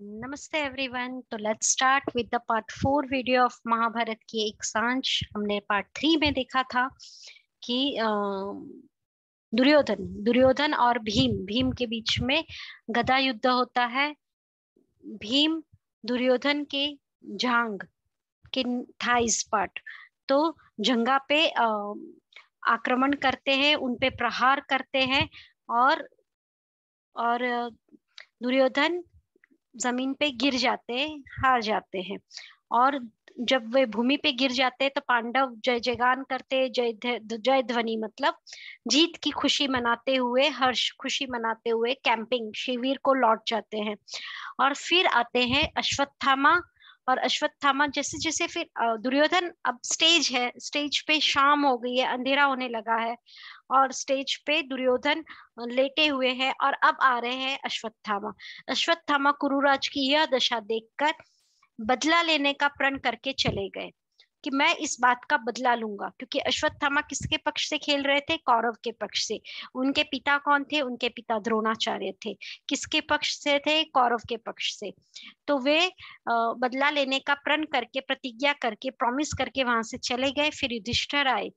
नमस्ते एवरीवन तो let's start with the part four video of Mahabharat की एक सांझ हमने पार्ट थ्री में देखा था कि दुर्योधन दुर्योधन और भीम भीम के बीच में गदा युद्ध होता है भीम दुर्योधन के झांग के था इस पार्ट तो जंगा पे आक्रमण करते हैं उन पे प्रहार करते हैं और और दुर्योधन जमीन पे गिर जाते हार जाते हैं और जब वे भूमि पे गिर जाते तो पांडव जय जयगान करते जय जय ध्वनि मतलब जीत की खुशी मनाते हुए हर्ष खुशी मनाते हुए कैंपिंग शिविर को लौट जाते हैं और फिर आते हैं अश्वत्थामा और अश्वत्थामा जैसे जैसे फिर दुर्योधन अब स्टेज है स्टेज पे शाम हो गई है अंधेरा होने लगा है और स्टेज पे दुर्योधन लेटे हुए हैं और अब आ रहे हैं अश्वत्थामा अश्वत्थामा कुरुराज की यह दशा देखकर बदला लेने का प्रण करके चले गए कि मैं इस बात का बदला लूंगा क्योंकि अश्वत्थामा किसके पक्ष से खेल रहे थे कौरव के पक्ष से उनके पिता कौन थे उनके पिता द्रोणाचार्य थे किसके पक्ष से थे कौरव के पक्ष से तो वे बदला लेने का प्रण करके प्रतिज्ञा करके प्रॉमिस करके वहां से चले गए फिर युधिष्ठर आए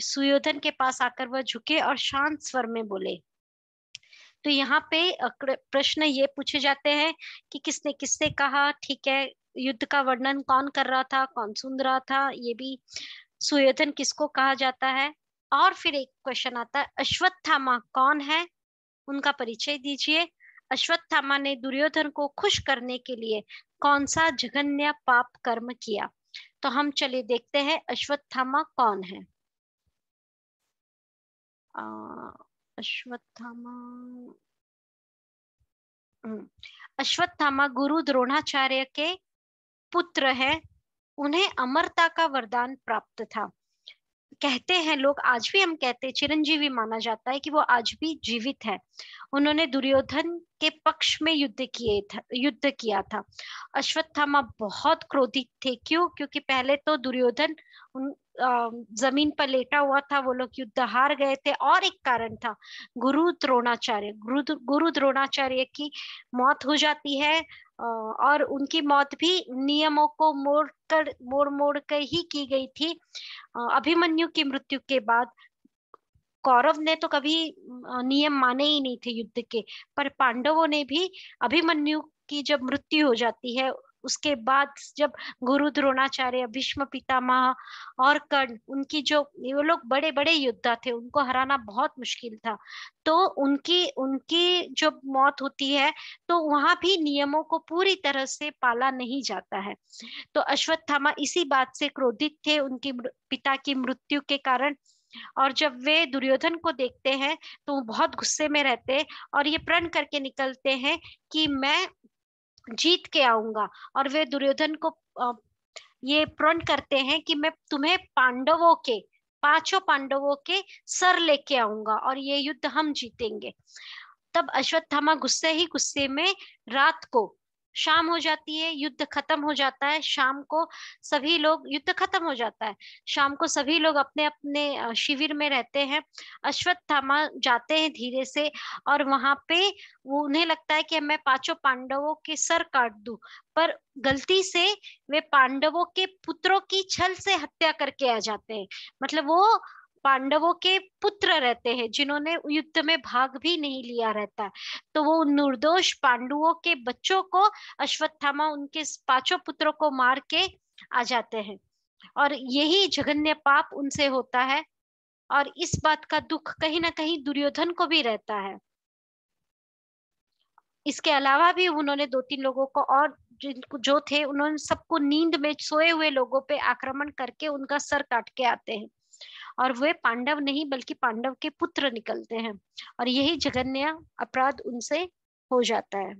सुयोधन के पास आकर वह झुके और शांत स्वर में बोले तो यहाँ पे प्रश्न ये पूछे जाते हैं कि किसने किससे कहा ठीक है युद्ध का वर्णन कौन कर रहा था कौन सुन रहा था ये भी सुयोधन किसको कहा जाता है और फिर एक क्वेश्चन आता है अश्वत्थामा कौन है उनका परिचय दीजिए अश्वत्थामा ने दुर्योधन को खुश करने के लिए कौन सा जघन्य पाप कर्म किया तो हम चलिए देखते हैं अश्वत्थामा कौन है अश्वत्थामा हम्म, अश्वत्थामा गुरु द्रोणाचार्य के पुत्र है उन्हें अमरता का वरदान प्राप्त था कहते हैं लोग आज भी हम कहते हैं चिरंजीवी माना जाता है कि वो आज भी जीवित है उन्होंने दुर्योधन के पक्ष में युद्ध किए था युद्ध किया था अश्वत्थामा बहुत क्रोधित थे क्यों क्योंकि पहले तो दुर्योधन जमीन पर लेटा हुआ था वो लोग युद्ध हार गए थे और एक कारण था गुरु द्रोणाचार्य गुरु गुरु द्रोणाचार्य की मौत हो जाती है और उनकी मौत भी नियमों को मोड़ कर मोड़ मोड़ कर ही की गई थी अभिमन्यु की मृत्यु के बाद कौरव ने तो कभी नियम माने ही नहीं थे युद्ध के पर पांडवों ने भी अभिमन्यु की जब मृत्यु हो जाती है उसके बाद जब गुरु द्रोणाचार्य भीष्म पितामह और कर्ण उनकी जो वो लोग बड़े बड़े योद्धा थे उनको हराना बहुत मुश्किल था तो उनकी उनकी जो मौत होती है तो वहां भी नियमों को पूरी तरह से पाला नहीं जाता है तो अश्वत्थामा इसी बात से क्रोधित थे उनकी पिता की मृत्यु के कारण और जब वे दुर्योधन को देखते हैं तो वो बहुत गुस्से में रहते और ये प्रण करके निकलते हैं कि मैं जीत के आऊंगा और वे दुर्योधन को ये प्रण करते हैं कि मैं तुम्हें पांडवों के पांचों पांडवों के सर लेके आऊंगा और ये युद्ध हम जीतेंगे तब अश्वत्थामा गुस्से ही गुस्से में रात को शाम हो जाती है युद्ध खत्म हो जाता है शाम को सभी लोग युद्ध खत्म हो जाता है शाम को सभी लोग अपने अपने शिविर में रहते हैं अश्वत्थामा जाते हैं धीरे से और वहां पे वो उन्हें लगता है कि मैं पांचों पांडवों के सर काट दू पर गलती से वे पांडवों के पुत्रों की छल से हत्या करके आ जाते हैं मतलब वो पांडवों के पुत्र रहते हैं जिन्होंने युद्ध में भाग भी नहीं लिया रहता तो वो निर्दोष पांडुओं के बच्चों को अश्वत्थामा उनके पांचों पुत्रों को मार के आ जाते हैं और यही जघन्य पाप उनसे होता है और इस बात का दुख कहीं ना कहीं दुर्योधन को भी रहता है इसके अलावा भी उन्होंने दो तीन लोगों को और जिनको जो थे उन्होंने सबको नींद में सोए हुए लोगों पे आक्रमण करके उनका सर काट के आते हैं और वे पांडव नहीं बल्कि पांडव के पुत्र निकलते हैं और यही जघन्य अपराध उनसे हो जाता है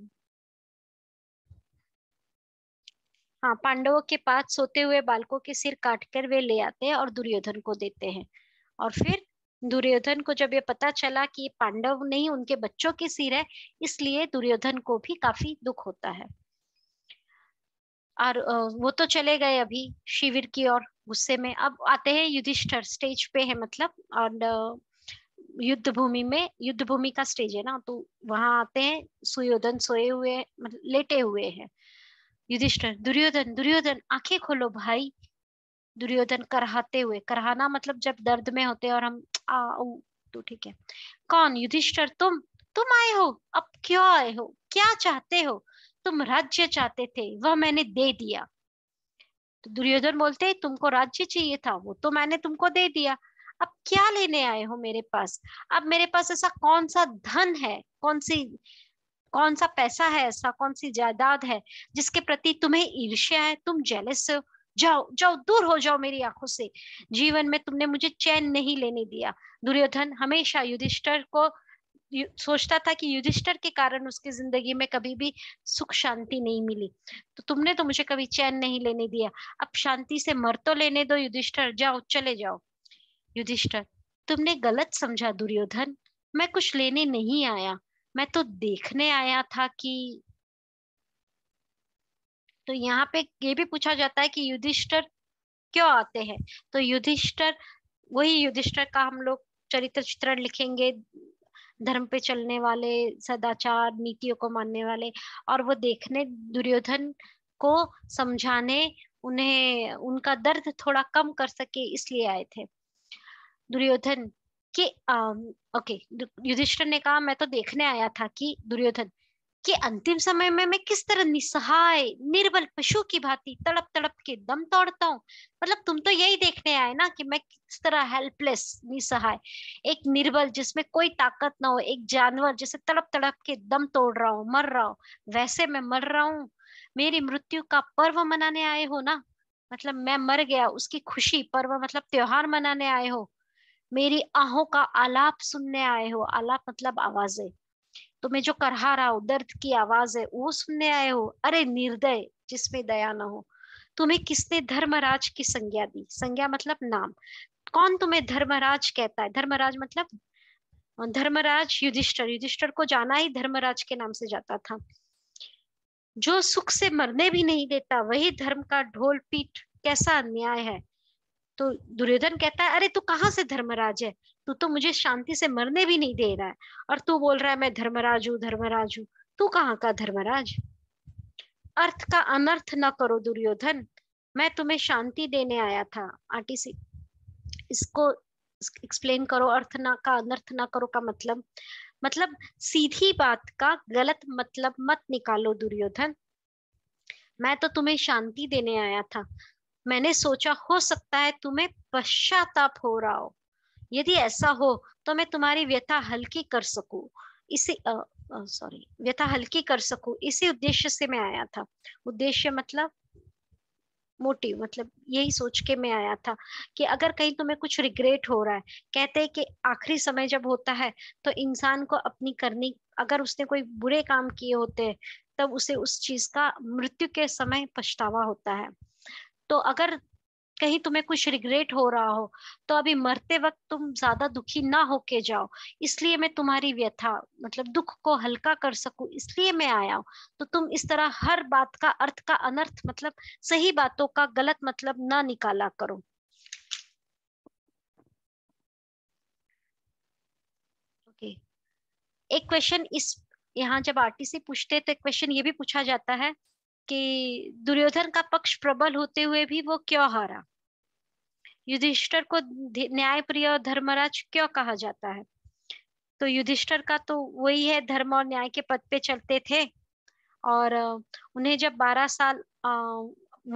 हाँ पांडवों के पास सोते हुए बालकों के सिर काट कर वे ले आते हैं और दुर्योधन को देते हैं और फिर दुर्योधन को जब ये पता चला कि पांडव नहीं उनके बच्चों के सिर है इसलिए दुर्योधन को भी काफी दुख होता है और वो तो चले गए अभी शिविर की ओर गुस्से में अब आते हैं युधिष्ठर स्टेज पे है मतलब और युद्ध भूमि में युद्ध भूमि का स्टेज है ना तो वहां आते हैं सुयोधन सोए हुए मतलब लेटे हुए हैं युधिष्ठर दुर्योधन दुर्योधन आंखें खोलो भाई दुर्योधन करहाते हुए करहाना मतलब जब दर्द में होते और हम आ तो ठीक है कौन युधिष्ठर तुम तुम आए हो अब क्यों आए हो क्या चाहते हो तुम राज्य चाहते थे वह मैंने दे दिया तो दुर्योधन बोलते हैं तुमको राज्य चाहिए था वो तो मैंने तुमको दे दिया अब क्या लेने आए हो मेरे पास अब मेरे पास ऐसा कौन सा धन है कौन सी कौन सा पैसा है ऐसा कौन सी जायदाद है जिसके प्रति तुम्हें ईर्ष्या है तुम जेलस हो जाओ जाओ दूर हो जाओ मेरी आंखों से जीवन में तुमने मुझे चैन नहीं लेने दिया दुर्योधन हमेशा युधिष्ठर को सोचता था कि युधिष्ठर के कारण उसकी जिंदगी में कभी भी सुख शांति नहीं मिली तो तुमने तो मुझे कभी चैन नहीं लेने दिया अब शांति से मर तो लेने दो युधिष्ठर जाओ चले जाओ युधिष्ठर तुमने गलत समझा दुर्योधन मैं कुछ लेने नहीं आया मैं तो देखने आया था कि तो यहाँ पे ये भी पूछा जाता है कि युधिष्ठर क्यों आते हैं तो युधिष्ठर वही युधिष्ठर का हम लोग चरित्र चित्रण लिखेंगे धर्म पे चलने वाले सदाचार नीतियों को मानने वाले और वो देखने दुर्योधन को समझाने उन्हें उनका दर्द थोड़ा कम कर सके इसलिए आए थे दुर्योधन कि ओके युधिष्ठर ने कहा मैं तो देखने आया था कि दुर्योधन कि अंतिम समय में मैं किस तरह निसहाय निर्बल पशु की भांति तड़प तड़प के दम तोड़ता हूँ मतलब तुम तो यही देखने आए ना कि मैं किस तरह हेल्पलेस निसहाय एक निर्बल जिसमें कोई ताकत ना हो एक जानवर जैसे तड़प तड़प के दम तोड़ रहा हूँ मर रहा हूँ वैसे मैं मर रहा हूँ मेरी मृत्यु का पर्व मनाने आए हो ना मतलब मैं मर गया उसकी खुशी पर्व मतलब त्योहार मनाने आए हो मेरी आहों का आलाप सुनने आए हो आलाप मतलब आवाजें तुम्हें जो रहा हो दर्द की आवाज है वो सुनने आए हो अरे निर्दय जिसमें दया न हो तुम्हें किसने धर्मराज की संज्ञा दी संज्ञा मतलब नाम कौन तुम्हें धर्मराज कहता है धर्मराज मतलब धर्मराज युधिष्ठर युधिष्ठर को जाना ही धर्मराज के नाम से जाता था जो सुख से मरने भी नहीं देता वही धर्म का ढोल पीट कैसा अन्याय है तो दुर्योधन कहता है अरे तू कहाँ से धर्मराज है तू तो मुझे शांति से मरने भी नहीं दे रहा है और तू बोल रहा है मैं धर्मराज हूँ धर्मराज हूँ तू कहाँ का धर्मराज अर्थ का अनर्थ न करो दुर्योधन मैं तुम्हें शांति देने आया था आरटीसी इसको एक्सप्लेन करो अर्थ ना का अनर्थ ना करो का मतलब मतलब सीधी बात का गलत मतलब मत निकालो दुर्योधन मैं तो तुम्हें शांति देने आया था मैंने सोचा हो सकता है तुम्हें पश्चाताप हो रहा हो यदि ऐसा हो तो मैं तुम्हारी व्यथा हल्की कर सकू इसी सॉरी व्यथा हल्की कर सकू इसी उद्देश्य से मैं आया था उद्देश्य मतलब मोटिव मतलब यही सोच के मैं आया था कि अगर कहीं तुम्हें कुछ रिग्रेट हो रहा है कहते हैं कि आखिरी समय जब होता है तो इंसान को अपनी करनी अगर उसने कोई बुरे काम किए होते तब उसे उस चीज का मृत्यु के समय पछतावा होता है तो अगर कहीं तुम्हें कुछ रिग्रेट हो रहा हो तो अभी मरते वक्त तुम ज्यादा दुखी ना होके जाओ इसलिए मैं तुम्हारी व्यथा मतलब दुख को हल्का कर सकूं इसलिए मैं आया हूं तो तुम इस तरह हर बात का अर्थ का अनर्थ मतलब सही बातों का गलत मतलब ना निकाला करो ओके एक क्वेश्चन इस यहाँ जब आरटी से पूछते तो एक क्वेश्चन ये भी पूछा जाता है कि दुर्योधन का पक्ष प्रबल होते हुए भी वो क्यों हारा युधिष्ठर को न्यायप्रिय और धर्मराज क्यों कहा जाता है तो युधिष्ठर का तो वही है धर्म और न्याय के पद पे चलते थे और उन्हें जब 12 साल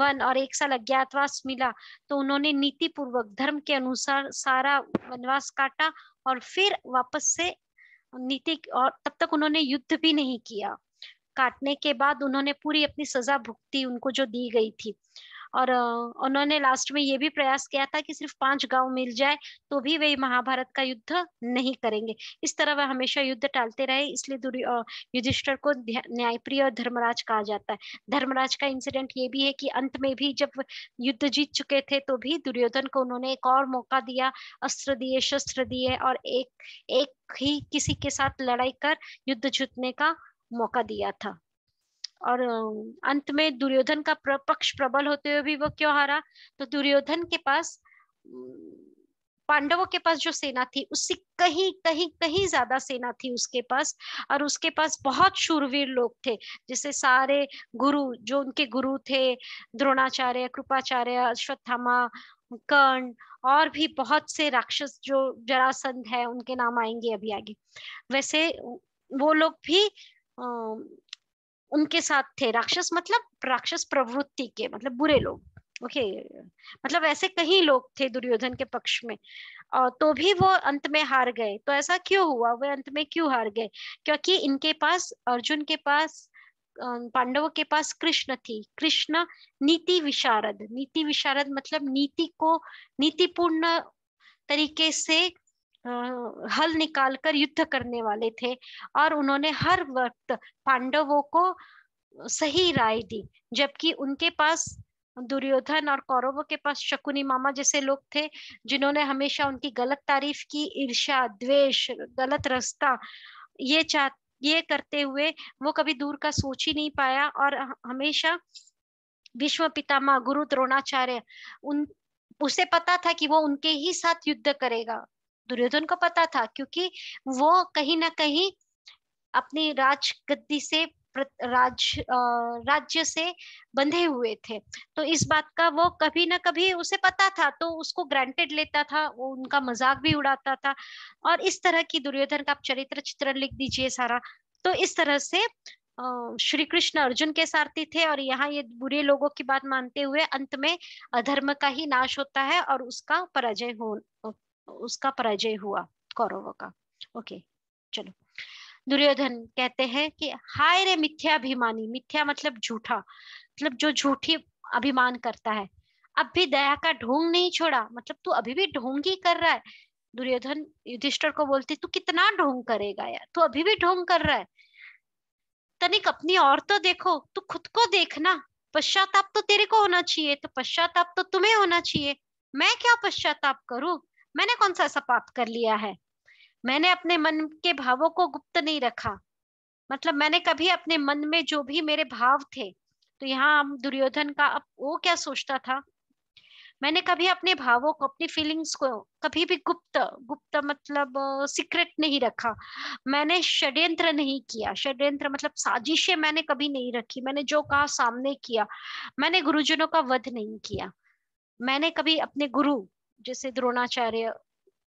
वन और एक साल अज्ञातवास मिला तो उन्होंने नीति पूर्वक धर्म के अनुसार सारा वनवास काटा और फिर वापस से नीति और तब तक उन्होंने युद्ध भी नहीं किया काटने के बाद उन्होंने पूरी अपनी सजा भुगती उनको जो दी गई थी और उन्होंने लास्ट में ये भी प्रयास किया था कि सिर्फ पांच गांव मिल जाए तो भी वे महाभारत का युद्ध नहीं करेंगे इस तरह वह हमेशा युद्ध टालते रहे इसलिए युधिष्ठर को न्यायप्रिय और धर्मराज कहा जाता है धर्मराज का इंसिडेंट ये भी है कि अंत में भी जब युद्ध जीत चुके थे तो भी दुर्योधन को उन्होंने एक और मौका दिया अस्त्र दिए शस्त्र दिए और एक एक ही किसी के साथ लड़ाई कर युद्ध जीतने का मौका दिया था और अंत में दुर्योधन का पक्ष प्रबल होते हुए भी वो क्यों हारा तो दुर्योधन के पास पांडवों के पास जो सेना थी उससे कहीं कहीं कहीं ज्यादा सेना थी उसके पास और उसके पास बहुत शूरवीर लोग थे जैसे सारे गुरु जो उनके गुरु थे द्रोणाचार्य कृपाचार्य अश्वत्थामा कर्ण और भी बहुत से राक्षस जो जरासंध है उनके नाम आएंगे अभी आगे वैसे वो लोग भी उनके साथ थे राक्षस मतलब राक्षस प्रवृत्ति के मतलब बुरे लोग ओके मतलब ऐसे कई लोग थे दुर्योधन के पक्ष में और तो भी वो अंत में हार गए तो ऐसा क्यों हुआ वे अंत में क्यों हार गए क्योंकि इनके पास अर्जुन के पास पांडवों के पास कृष्ण थी कृष्ण नीति विशारद नीति विशारद मतलब नीति को नीतिपूर्ण तरीके से हल निकालकर युद्ध करने वाले थे और उन्होंने हर वक्त पांडवों को सही राय दी जबकि उनके पास दुर्योधन और कौरवों के पास शकुनी मामा जैसे लोग थे जिन्होंने हमेशा उनकी गलत तारीफ की ईर्षा द्वेष गलत रास्ता ये चाह ये करते हुए वो कभी दूर का सोच ही नहीं पाया और हमेशा विश्व पितामा गुरु द्रोणाचार्य उन उसे पता था कि वो उनके ही साथ युद्ध करेगा दुर्योधन को पता था क्योंकि वो कहीं ना कहीं अपनी राज गद्दी से राज राज्य से बंधे हुए थे तो इस बात का वो कभी ना कभी उसे पता था तो उसको ग्रांटेड लेता था वो उनका मजाक भी उड़ाता था और इस तरह की दुर्योधन का आप चरित्र चित्रण लिख दीजिए सारा तो इस तरह से श्री कृष्ण अर्जुन के सारथी थे और यहाँ ये बुरे लोगों की बात मानते हुए अंत में अधर्म का ही नाश होता है और उसका पराजय हो उसका पराजय हुआ कौरवों का ओके चलो दुर्योधन कहते हैं कि हाय रे मिथ्याभिमानी मिथ्या मतलब झूठा मतलब जो झूठी अभिमान करता है अब भी दया का ढोंग नहीं छोड़ा मतलब तू अभी भी ढोंग ही कर रहा है दुर्योधन युधिष्ठर को बोलते तू कितना ढोंग करेगा यार तू अभी भी ढोंग कर रहा है तनिक अपनी और तो देखो तू खुद को देखना पश्चाताप तो तेरे को होना चाहिए तो पश्चाताप तो तुम्हें होना चाहिए मैं क्या पश्चाताप करूं मैंने कौन सा ऐसा पाप कर लिया है मैंने अपने मन के भावों को गुप्त नहीं रखा मतलब मैंने कभी अपने मन में जो भी मेरे भाव थे तो यहाँ हम दुर्योधन का अब वो क्या सोचता था मैंने कभी अपने भावों को अपनी फीलिंग्स को कभी भी गुप्त गुप्त मतलब सीक्रेट नहीं रखा मैंने षड्यंत्र नहीं किया षड्यंत्र मतलब साजिशें मैंने कभी नहीं रखी मैंने जो कहा सामने किया मैंने गुरुजनों का वध नहीं किया मैंने कभी अपने गुरु जैसे द्रोणाचार्य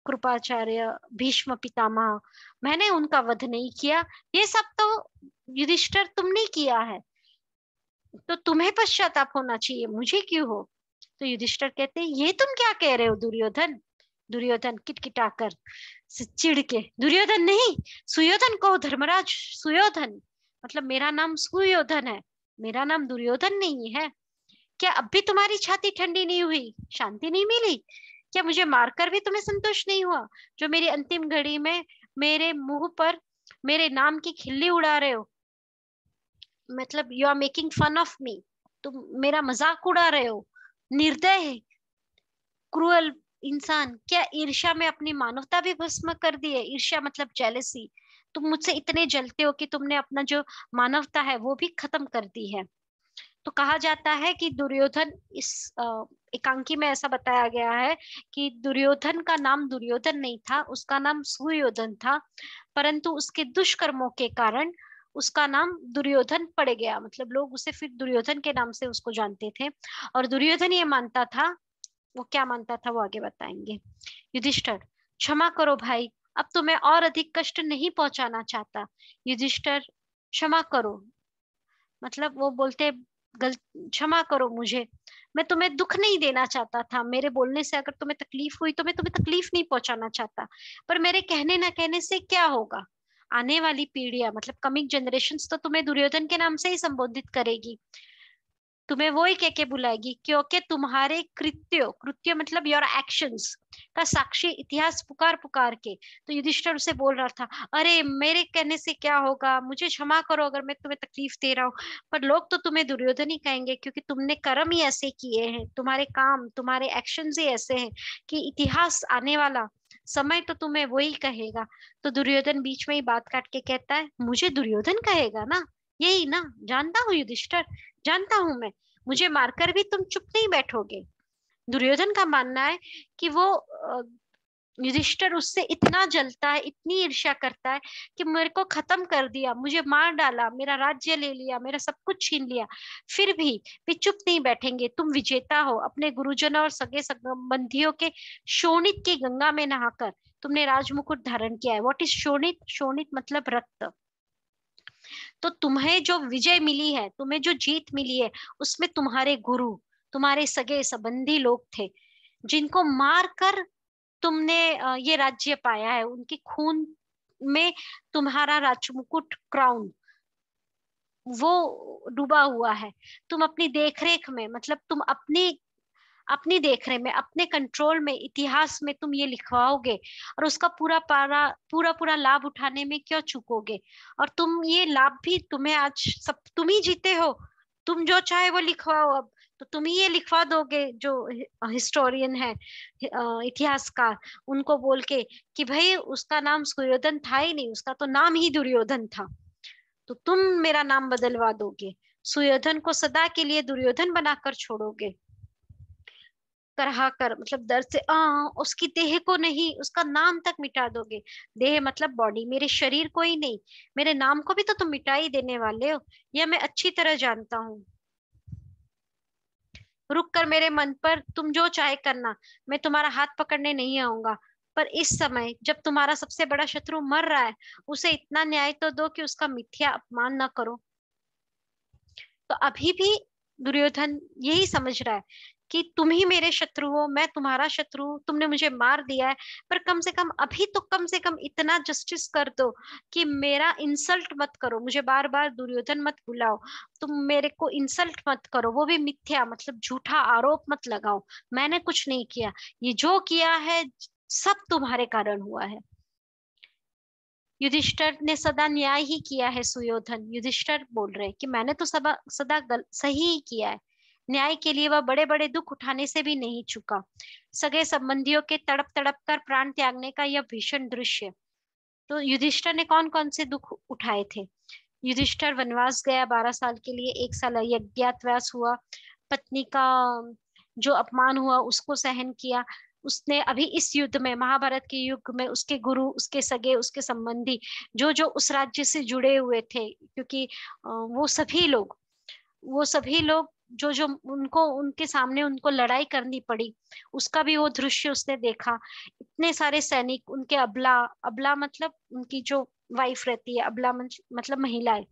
कृपाचार्य भीष्म पितामह मैंने उनका वध नहीं किया ये सब तो युधिष्ठर तुमने किया है तो तुम्हें पश्चाताप होना चाहिए मुझे क्यों हो तो युधिष्ठर कहते हैं ये तुम क्या कह रहे हो दुर्योधन दुर्योधन किटकिटाकर चिड़ के दुर्योधन नहीं सुयोधन कहो धर्मराज सुयोधन मतलब मेरा नाम सुयोधन है मेरा नाम दुर्योधन नहीं है क्या अब भी तुम्हारी छाती ठंडी नहीं हुई शांति नहीं मिली क्या मुझे मारकर भी तुम्हें संतोष नहीं हुआ जो मेरी अंतिम घड़ी में मेरे मुंह पर मेरे नाम की खिल्ली उड़ा रहे हो मतलब you are making fun of me तुम मेरा मजाक उड़ा रहे हो निर्दय क्रूअल इंसान क्या ईर्ष्या में अपनी मानवता भी भस्म कर दी है ईर्ष्या मतलब जेलसी तुम मुझसे इतने जलते हो कि तुमने अपना जो मानवता है वो भी खत्म कर दी है तो कहा जाता है कि दुर्योधन इस एकांकी में ऐसा बताया गया है कि दुर्योधन का नाम दुर्योधन नहीं था उसका नाम सुयोधन था परंतु उसके दुष्कर्मों के कारण उसका नाम दुर्योधन पड़ गया मतलब लोग उसे फिर दुर्योधन के नाम से उसको जानते थे और दुर्योधन ये मानता था वो क्या मानता था वो आगे बताएंगे युधिष्ठर क्षमा करो भाई अब तुम्हें तो और अधिक कष्ट नहीं पहुंचाना चाहता युधिष्ठर क्षमा करो मतलब वो बोलते गलत क्षमा करो मुझे मैं तुम्हें दुख नहीं देना चाहता था मेरे बोलने से अगर तुम्हें तकलीफ हुई तो मैं तुम्हें तकलीफ नहीं पहुंचाना चाहता पर मेरे कहने ना कहने से क्या होगा आने वाली पीढ़ियां मतलब कमिंग जनरेशन तो तुम्हें दुर्योधन के नाम से ही संबोधित करेगी तुम्हें वो ही के बुलाएगी क्योंकि तुम्हारे कृत्यो कृत्य मतलब योर एक्शंस का साक्षी इतिहास पुकार पुकार के तो युधिष्ठर उसे बोल रहा था अरे मेरे कहने से क्या होगा मुझे क्षमा करो अगर मैं तुम्हें तकलीफ दे रहा हूँ पर लोग तो तुम्हें दुर्योधन ही कहेंगे क्योंकि तुमने कर्म ही ऐसे किए हैं तुम्हारे काम तुम्हारे एक्शन ही ऐसे हैं कि इतिहास आने वाला समय तो तुम्हें वही कहेगा तो दुर्योधन बीच में ही बात काट के कहता है मुझे दुर्योधन कहेगा ना यही ना जानता हूँ युधिष्ठर जानता हूं मैं मुझे मारकर भी तुम चुप नहीं बैठोगे दुर्योधन का मानना है कि वो युधिष्ठर उससे इतना जलता है इतनी ईर्ष्या करता है कि मेरे को खत्म कर दिया मुझे मार डाला मेरा राज्य ले लिया मेरा सब कुछ छीन लिया फिर भी वे चुप नहीं बैठेंगे तुम विजेता हो अपने गुरुजनों और सगे संबंधियों के शोणित की गंगा में नहाकर तुमने राजमुकुट धारण किया है वॉट इज शोणित शोणित मतलब रक्त तो तुम्हें जो विजय मिली है तुम्हें जो जीत मिली है उसमें तुम्हारे गुरु तुम्हारे सगे संबंधी लोग थे जिनको मार कर तुमने ये राज्य पाया है उनके खून में तुम्हारा राजमुकुट क्राउन वो डूबा हुआ है तुम अपनी देखरेख में मतलब तुम अपनी अपनी देख रहे में अपने कंट्रोल में इतिहास में तुम ये लिखवाओगे और उसका पूरा पारा पूरा पूरा लाभ उठाने में क्यों चुकोगे और तुम ये लाभ भी तुम्हें आज सब तुम ही जीते हो तुम जो चाहे वो लिखवाओ अब तो तुम ही ये लिखवा दोगे जो हिस्टोरियन है इतिहासकार उनको बोल के कि भाई उसका नाम सूर्योधन था ही नहीं उसका तो नाम ही दुर्योधन था तो तुम मेरा नाम बदलवा दोगे सुयोधन को सदा के लिए दुर्योधन बनाकर छोड़ोगे करहा कर मतलब दर्द से आ उसकी देह को नहीं उसका नाम तक मिटा दोगे देह मतलब बॉडी मेरे शरीर को ही नहीं मेरे नाम को भी तो तुम मिटा ही देने वाले हो यह मैं अच्छी तरह जानता हूं रुक कर मेरे मन पर तुम जो चाहे करना मैं तुम्हारा हाथ पकड़ने नहीं आऊंगा पर इस समय जब तुम्हारा सबसे बड़ा शत्रु मर रहा है उसे इतना न्याय तो दो कि उसका मिथ्या अपमान ना करो तो अभी भी दुर्योधन यही समझ रहा है कि तुम ही मेरे शत्रु हो मैं तुम्हारा शत्रु हूं तुमने मुझे मार दिया है पर कम से कम अभी तो कम से कम इतना जस्टिस कर दो कि मेरा इंसल्ट मत करो मुझे बार बार दुर्योधन मत बुलाओ तुम मेरे को इंसल्ट मत करो वो भी मिथ्या मतलब झूठा आरोप मत लगाओ मैंने कुछ नहीं किया ये जो किया है सब तुम्हारे कारण हुआ है युधिष्ठर ने सदा न्याय ही किया है सुयोधन युधिष्ठर बोल रहे हैं कि मैंने तो सदा सदा गल, सही ही किया है न्याय के लिए वह बड़े बड़े दुख उठाने से भी नहीं चुका सगे संबंधियों के तड़प तड़प कर प्राण त्यागने का यह भीषण दृश्य तो युधिष्ठर ने कौन कौन से दुख उठाए थे युधिष्ठर वनवास गया बारह साल के लिए एक साल यज्ञातवास हुआ पत्नी का जो अपमान हुआ उसको सहन किया उसने अभी इस युद्ध में महाभारत के युग में उसके गुरु उसके सगे उसके संबंधी जो जो उस राज्य से जुड़े हुए थे क्योंकि वो सभी लोग वो सभी लोग जो जो उनको उनके सामने उनको लड़ाई करनी पड़ी उसका भी वो दृश्य उसने देखा इतने सारे सैनिक उनके अबला अबला मतलब उनकी जो वाइफ रहती है अबला मतलब महिलाएं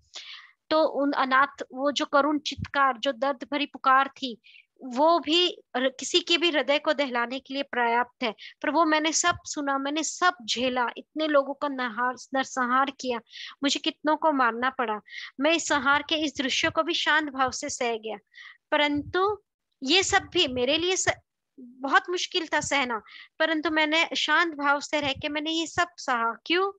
तो उन अनाथ वो जो करुण चित्कार जो दर्द भरी पुकार थी वो भी किसी के भी हृदय को दहलाने के लिए पर्याप्त है पर वो मैंने सब सुना मैंने सब झेला इतने लोगों का नहार नरसंहार किया मुझे कितनों को मारना पड़ा मैं इस संहार के इस दृश्य को भी शांत भाव से सह गया परंतु ये सब भी मेरे लिए स... बहुत मुश्किल था सहना परंतु मैंने शांत भाव से रह के मैंने ये सब सहा क्यों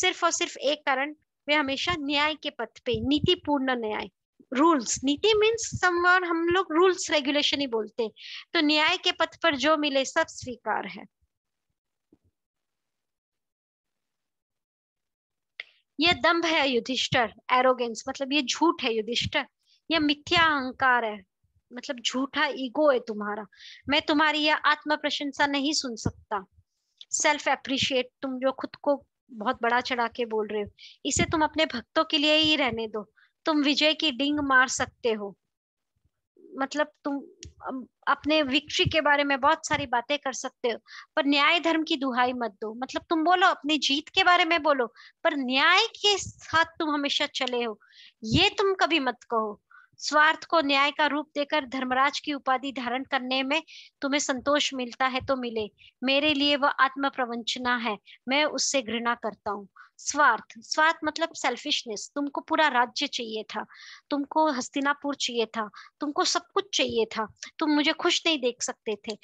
सिर्फ और सिर्फ एक कारण वे हमेशा न्याय के पथ पे नीति पूर्ण न्याय रूल्स नीति मीन्स समवन हम लोग रूल्स रेगुलेशन ही बोलते हैं तो न्याय के पथ पर जो मिले सब स्वीकार है यह दम्भ है युधिष्ठर एरोगेंस मतलब ये झूठ है युधिष्ठर यह मिथ्या अहंकार है मतलब झूठा ईगो है तुम्हारा मैं तुम्हारी यह आत्म प्रशंसा नहीं सुन सकता सेल्फ एप्रिशिएट तुम जो खुद को बहुत बड़ा चढ़ा के बोल रहे हो इसे तुम अपने भक्तों के लिए ही रहने दो तुम विजय की डिंग मार सकते हो मतलब तुम अपने विक्ट्री के बारे में बहुत सारी बातें कर सकते हो पर न्याय धर्म की दुहाई मत दो मतलब तुम बोलो अपनी जीत के बारे में बोलो पर न्याय के साथ तुम हमेशा चले हो ये तुम कभी मत कहो स्वार्थ को न्याय का रूप देकर धर्मराज की उपाधि धारण करने में तुम्हें संतोष मिलता है तो मिले मेरे लिए वह आत्म प्रवंचना है मैं उससे घृणा करता हूँ स्वार्थ स्वार्थ मतलब सेल्फिशनेस तुमको पूरा राज्य चाहिए था तुमको हस्तिनापुर चाहिए था तुमको सब कुछ चाहिए था तुम मुझे खुश नहीं देख सकते थे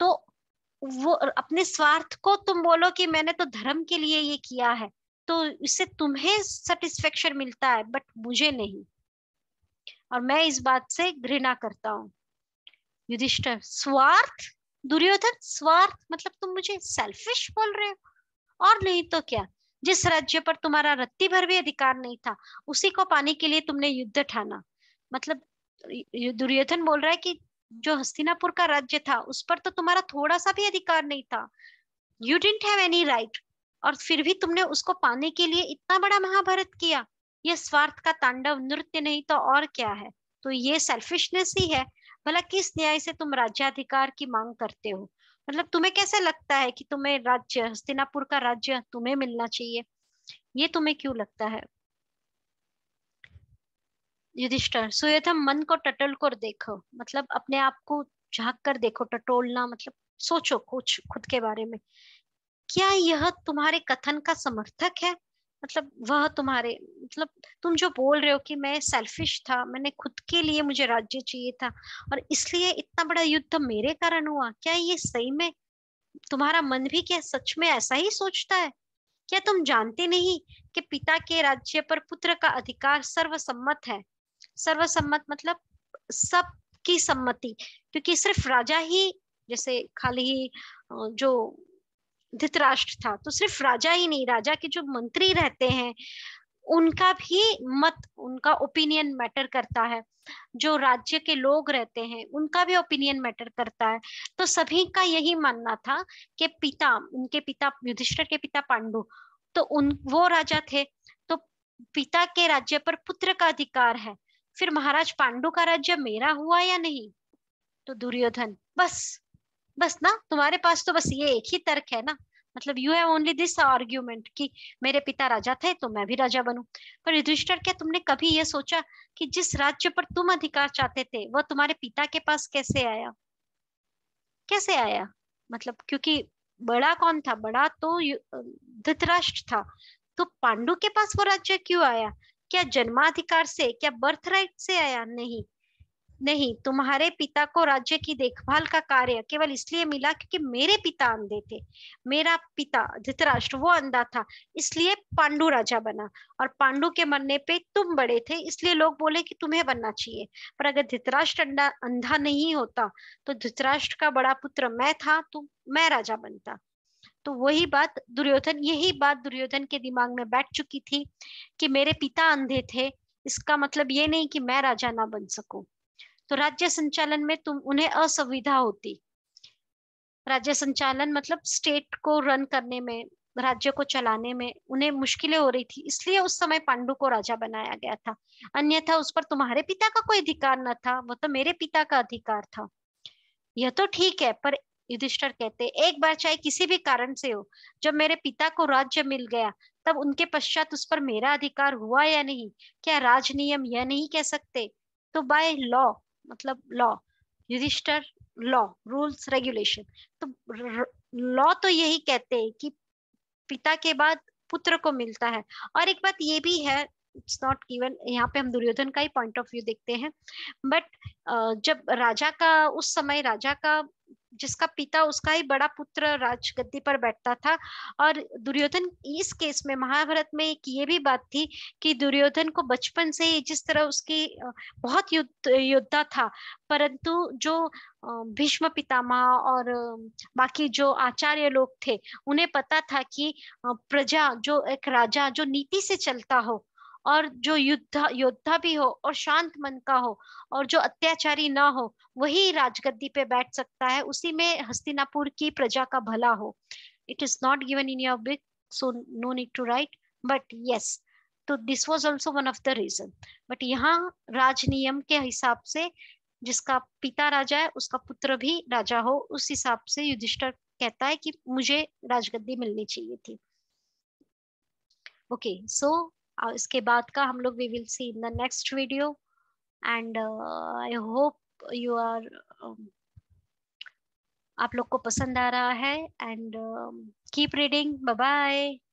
तो वो अपने स्वार्थ को तुम बोलो कि मैंने तो धर्म के लिए ये किया है तो इससे तुम्हें सेटिस्फेक्शन मिलता है बट मुझे नहीं और मैं इस बात से घृणा करता हूँ युधिष्ठर स्वार्थ दुर्योधन स्वार्थ मतलब तुम मुझे सेल्फिश बोल रहे हो और नहीं तो क्या जिस राज्य पर तुम्हारा रत्ती भर भी अधिकार नहीं था उसी को पाने के लिए तुमने युद्ध ठाना मतलब दुर्योधन बोल रहा है कि जो हस्तिनापुर का राज्य था उस पर तो तुम्हारा थोड़ा सा भी अधिकार नहीं था you didn't have any right और फिर भी तुमने उसको पाने के लिए इतना बड़ा महाभारत किया ये स्वार्थ का तांडव नृत्य नहीं तो और क्या है तो ये सेल्फिशनेस ही है भला किस न्याय से तुम राज्याधिकार की मांग करते हो मतलब तुम्हें कैसे लगता है कि तुम्हें राज्य हस्तिनापुर का राज्य तुम्हें मिलना चाहिए ये तुम्हें क्यों लगता है युधिष्ठर सुयथम मन को टटल कर देखो मतलब अपने आप को झांक कर देखो टटोलना मतलब सोचो कुछ खुद के बारे में क्या यह तुम्हारे कथन का समर्थक है मतलब वह तुम्हारे मतलब तुम जो बोल रहे हो कि मैं सेल्फिश था मैंने खुद के लिए मुझे राज्य चाहिए था और इसलिए इतना बड़ा युद्ध मेरे कारण हुआ क्या ये सही में तुम्हारा मन भी क्या सच में ऐसा ही सोचता है क्या तुम जानते नहीं कि पिता के राज्य पर पुत्र का अधिकार सर्वसम्मत है सर्वसम्मत मतलब सब की सम्मति क्योंकि सिर्फ राजा ही जैसे खाली ही जो धृतराष्ट्र था तो सिर्फ राजा ही नहीं राजा के जो मंत्री रहते हैं उनका भी मत उनका ओपिनियन मैटर करता है जो राज्य के लोग रहते हैं उनका भी ओपिनियन मैटर करता है तो सभी का यही मानना था कि पिता उनके पिता युधिष्ठर के पिता पांडु तो उन वो राजा थे तो पिता के राज्य पर पुत्र का अधिकार है फिर महाराज पांडु का राज्य मेरा हुआ या नहीं तो दुर्योधन बस बस ना तुम्हारे पास तो बस ये एक ही तर्क है ना मतलब you have only this argument कि मेरे पिता राजा थे तो मैं भी राजा बनूं पर युधिष्ठर क्या तुमने कभी ये सोचा कि जिस राज्य पर तुम अधिकार चाहते थे वह तुम्हारे पिता के पास कैसे आया कैसे आया मतलब क्योंकि बड़ा कौन था बड़ा तो धृतराष्ट्र था तो पांडु के पास वो राज्य क्यों आया क्या जन्माधिकार से क्या बर्थ राइट से आया नहीं नहीं तुम्हारे पिता को राज्य की देखभाल का कार्य केवल इसलिए मिला क्योंकि मेरे पिता अंधे थे मेरा पिता धृतराष्ट्र वो अंधा था इसलिए पांडु राजा बना और पांडु के मरने पे तुम बड़े थे इसलिए लोग बोले कि तुम्हें बनना चाहिए पर अगर धृतराष्ट्र अंधा अंधा नहीं होता तो धृतराष्ट्र का बड़ा पुत्र मैं था तो मैं राजा बनता तो वही बात दुर्योधन यही बात दुर्योधन के दिमाग में बैठ चुकी थी कि मेरे पिता अंधे थे इसका मतलब ये नहीं कि मैं राजा ना बन सकूं तो राज्य संचालन में तुम उन्हें असुविधा होती राज्य संचालन मतलब स्टेट को रन करने में राज्य को चलाने में उन्हें मुश्किलें हो रही थी इसलिए उस समय पांडु को राजा बनाया गया था अन्यथा उस पर तुम्हारे पिता का कोई अधिकार न था वो तो मेरे पिता का अधिकार था यह तो ठीक है पर युधिष्ठर कहते एक बार चाहे किसी भी कारण से हो जब मेरे पिता को राज्य मिल गया तब उनके पश्चात उस पर मेरा अधिकार हुआ या नहीं क्या राजनियम यह नहीं कह सकते तो बाय लॉ मतलब law Yudhishthir law rules regulation तो लॉ तो यही कहते हैं कि पिता के बाद पुत्र को मिलता है और एक बात ये भी है इट्स नॉट गिवन यहाँ पे हम दुर्योधन का ही पॉइंट ऑफ व्यू देखते हैं बट जब राजा का उस समय राजा का जिसका पिता उसका ही बड़ा पुत्र राजगद्दी पर बैठता था और दुर्योधन इस केस में महाभारत में एक ये भी बात थी कि दुर्योधन को बचपन से ही जिस तरह उसकी बहुत युद्ध योद्धा था परंतु जो भीष्म पितामह और बाकी जो आचार्य लोग थे उन्हें पता था कि प्रजा जो एक राजा जो नीति से चलता हो और जो युद्ध योद्धा भी हो और शांत मन का हो और जो अत्याचारी ना हो वही राजगद्दी पे बैठ सकता है उसी में हस्तिनापुर की प्रजा का भला हो it is not given in your big so no need to write but yes तो this was also one of the reason but यहाँ राजनियम के हिसाब से जिसका पिता राजा है उसका पुत्र भी राजा हो उस हिसाब से युधिष्ठर कहता है कि मुझे राजगद्दी मिलनी चाहिए थी ओके सो और uh, इसके बाद का हम लोग we will see in the next video and I hope you are आप लोग को पसंद आ रहा है एंड कीप रीडिंग बाय